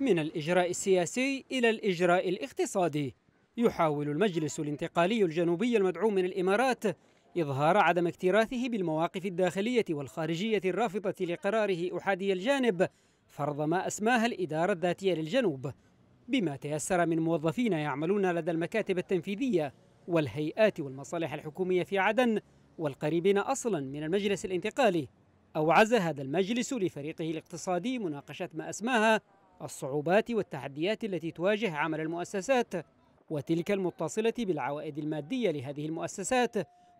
من الإجراء السياسي إلى الإجراء الاقتصادي يحاول المجلس الانتقالي الجنوبي المدعوم من الإمارات إظهار عدم اكتراثه بالمواقف الداخلية والخارجية الرافضة لقراره أحادي الجانب فرض ما أسماها الإدارة الذاتية للجنوب بما تيسر من موظفين يعملون لدى المكاتب التنفيذية والهيئات والمصالح الحكومية في عدن والقريبين أصلا من المجلس الانتقالي أوعز هذا المجلس لفريقه الاقتصادي مناقشة ما أسماها الصعوبات والتحديات التي تواجه عمل المؤسسات وتلك المتصلة بالعوائد المادية لهذه المؤسسات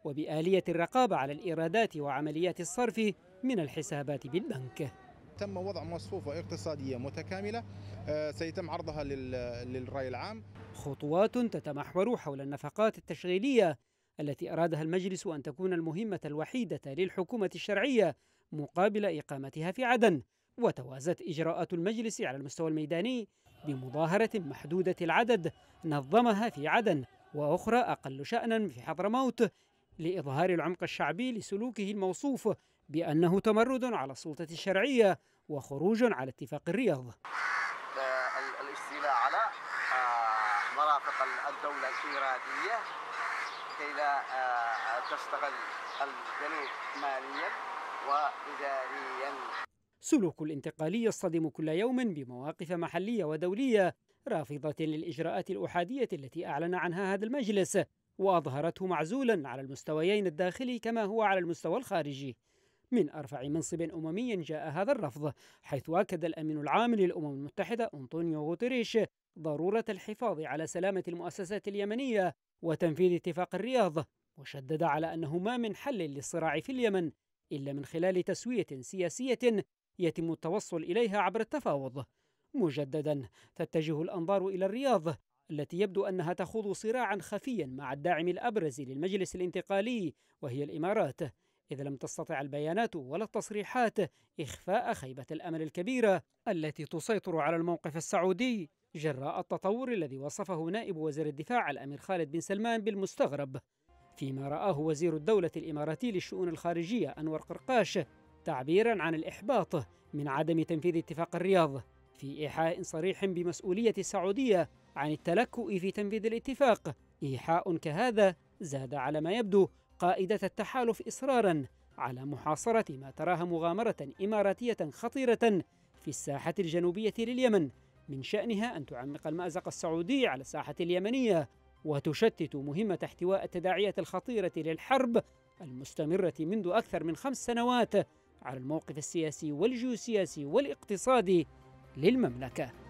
وبآلية الرقابة على الإيرادات وعمليات الصرف من الحسابات بالبنك تم وضع مصفوفة اقتصادية متكاملة آه، سيتم عرضها للرأي العام خطوات تتمحور حول النفقات التشغيلية التي أرادها المجلس أن تكون المهمة الوحيدة للحكومة الشرعية مقابل إقامتها في عدن وتوازت إجراءات المجلس على المستوى الميداني بمظاهرة محدودة العدد نظمها في عدن وأخرى أقل شأنا في حضرموت لإظهار العمق الشعبي لسلوكه الموصوف بأنه تمرد على السلطة الشرعية وخروج على اتفاق الرياض الاستيلاء على آه، مناطق الدولة الإيرادية كي لا آه، تستغل الجنوب ماليا وإداريا سلوك الانتقالي يصطدم كل يوم بمواقف محلية ودولية رافضة للإجراءات الأحادية التي أعلن عنها هذا المجلس وأظهرته معزولا على المستويين الداخلي كما هو على المستوى الخارجي من أرفع منصب أممي جاء هذا الرفض حيث أكد الأمين العام للأمم المتحدة أنطونيو غوتريش ضرورة الحفاظ على سلامة المؤسسات اليمنية وتنفيذ اتفاق الرياض وشدد على أنه ما من حل للصراع في اليمن إلا من خلال تسوية سياسية يتم التوصل إليها عبر التفاوض مجددا تتجه الأنظار إلى الرياض التي يبدو أنها تخوض صراعا خفيا مع الداعم الأبرز للمجلس الانتقالي وهي الإمارات إذا لم تستطع البيانات ولا التصريحات إخفاء خيبة الأمل الكبيرة التي تسيطر على الموقف السعودي جراء التطور الذي وصفه نائب وزير الدفاع الأمير خالد بن سلمان بالمستغرب فيما رآه وزير الدولة الإماراتي للشؤون الخارجية أنور قرقاش تعبيرا عن الإحباط من عدم تنفيذ اتفاق الرياض في إيحاء صريح بمسؤولية السعودية عن التلكؤ في تنفيذ الاتفاق إيحاء كهذا زاد على ما يبدو قائدة التحالف إصرارا على محاصرة ما تراها مغامرة إماراتية خطيرة في الساحة الجنوبية لليمن من شأنها أن تعمق المأزق السعودي على الساحة اليمنية وتشتت مهمة احتواء التداعيات الخطيرة للحرب المستمرة منذ أكثر من خمس سنوات على الموقف السياسي والجيوسياسي والاقتصادي للمملكه